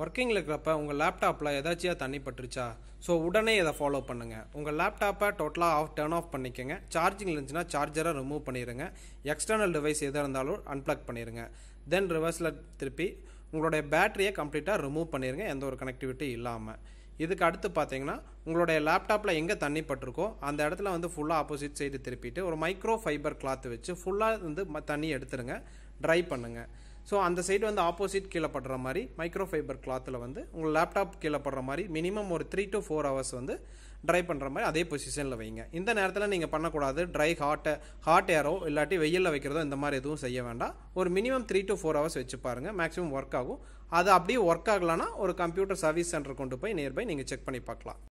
ஒர்க்கிங்கில் இருக்கிறப்ப உங்கள் லேப்டாப்பில் ஏதாச்சியாக தண்ணி பட்டுருச்சா ஸோ உடனே இதை ஃபாலோ பண்ணுங்கள் உங்கள் லேப்டாப்பை டோட்டலாக ஆஃப் டர்ன் ஆஃப் பண்ணிக்கோங்க சார்ஜிங் இருந்துச்சுன்னா சார்ஜரை ரிமூவ் பண்ணிடுங்க எக்ஸ்டர்னல் டிவைஸ் எதாக இருந்தாலும் அன்பிளக் பண்ணிடுங்க தென் ரிவர்ஸில் திருப்பி உங்களுடைய பேட்டரியை கம்ப்ளீட்டாக ரிமூவ் பண்ணிடுங்க எந்த ஒரு கனெக்டிவிட்டி இல்லாமல் இதுக்கு அடுத்து பார்த்தீங்கன்னா உங்களுடைய லேப்டாப்பில் எங்கே தண்ணி பட்டிருக்கோ அந்த இடத்துல வந்து ஃபுல்லாக ஆப்போசிட் சைடு திருப்பிட்டு ஒரு மைக்ரோ ஃபைபர் கிளாத் வச்சு ஃபுல்லாக வந்து தண்ணி எடுத்துருங்க ட்ரை பண்ணுங்கள் ஸோ அந்த சைடு வந்து ஆப்போசிட் கீழே படுற மாதிரி மைக்ரோ ஃபைபர் கிளாத்தில் வந்து உங்கள் லேப்டாப் கீழே படுற மாதிரி மினிமம் ஒரு த்ரீ டு ஃபோர் ஹவர்ஸ் வந்து ட்ரை பண்ணுற மாதிரி அதே பொசிஷனில் வைங்க இந்த நேரத்தில் நீங்கள் பண்ணக்கூடாது ட்ரை ஹாட்டை ஹாட் ஏரோ இல்லாட்டி வெயிலில் வைக்கிறதோ இந்த மாதிரி எதுவும் செய்ய வேண்டாம் ஒரு minimum three to four hours வச்சு பாருங்கள் மேக்ஸிமம் ஒர்க் ஆகும் அது அப்படியே ஒர்க் ஆகலன்னா ஒரு கம்ப்யூட்டர் சர்வீஸ் சென்டர் கொண்டு போய் நியர்பை நீங்கள் செக் பண்ணி பார்க்கலாம்